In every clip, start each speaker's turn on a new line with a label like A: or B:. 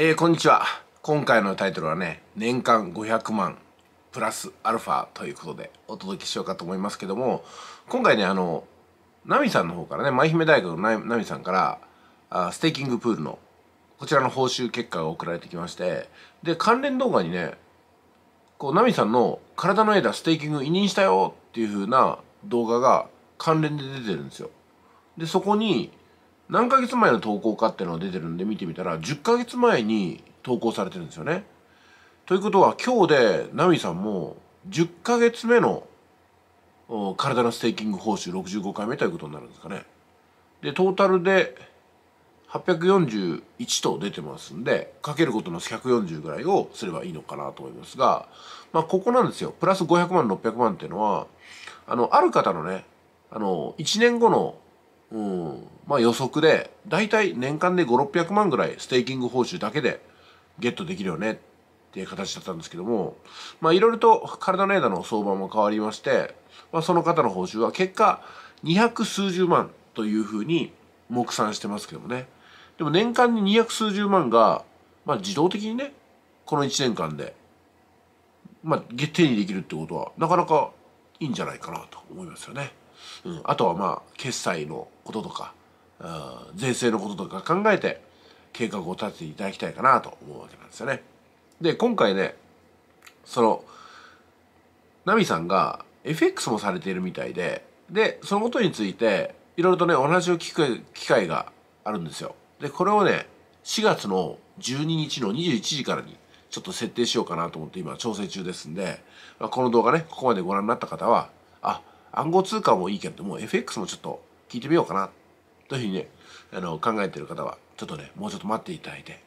A: えー、こんにちは今回のタイトルはね年間500万プラスアルファということでお届けしようかと思いますけども今回ねあのナミさんの方からね舞姫大学のナミさんからあステーキングプールのこちらの報酬結果が送られてきましてで関連動画にねこうナミさんの「体の枝ステーキング委任したよ」っていう風な動画が関連で出てるんですよ。でそこに何ヶ月前の投稿かっていうのが出てるんで見てみたら10ヶ月前に投稿されてるんですよね。ということは今日でナミさんも10ヶ月目の体のステーキング報酬65回目ということになるんですかね。でトータルで841と出てますんでかけることの140ぐらいをすればいいのかなと思いますが、まあ、ここなんですよプラス500万600万っていうのはあのある方のねあの1年後のうん、まあ予測で、だいたい年間で5、600万ぐらいステーキング報酬だけでゲットできるよねっていう形だったんですけども、まあいろいろと体の枝の相場も変わりまして、まあその方の報酬は結果200数十万というふうに目算してますけどもね。でも年間に200数十万が、まあ自動的にね、この1年間で、まあ手にできるってことはなかなかいいんじゃないかなと思いますよね。うん、あとはまあ決済のこととか、うん、税制のこととか考えて計画を立てていただきたいかなと思うわけなんですよね。で今回ねそのナミさんが FX もされているみたいででそのことについていろいろとねお話を聞く機会があるんですよ。でこれをね4月の12日の21時からにちょっと設定しようかなと思って今調整中ですんで、まあ、この動画ねここまでご覧になった方はあ暗号通貨もいいけどもう FX もちょっと聞いてみようかなというふうにねあの考えてる方はちょっとねもうちょっと待っていただいて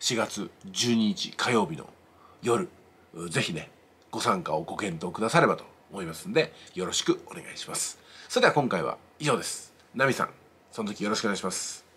A: 4月12日火曜日の夜ぜひねご参加をご検討くださればと思いますんでよろしくお願いしますそれでは今回は以上ですナミさんその時よろしくお願いします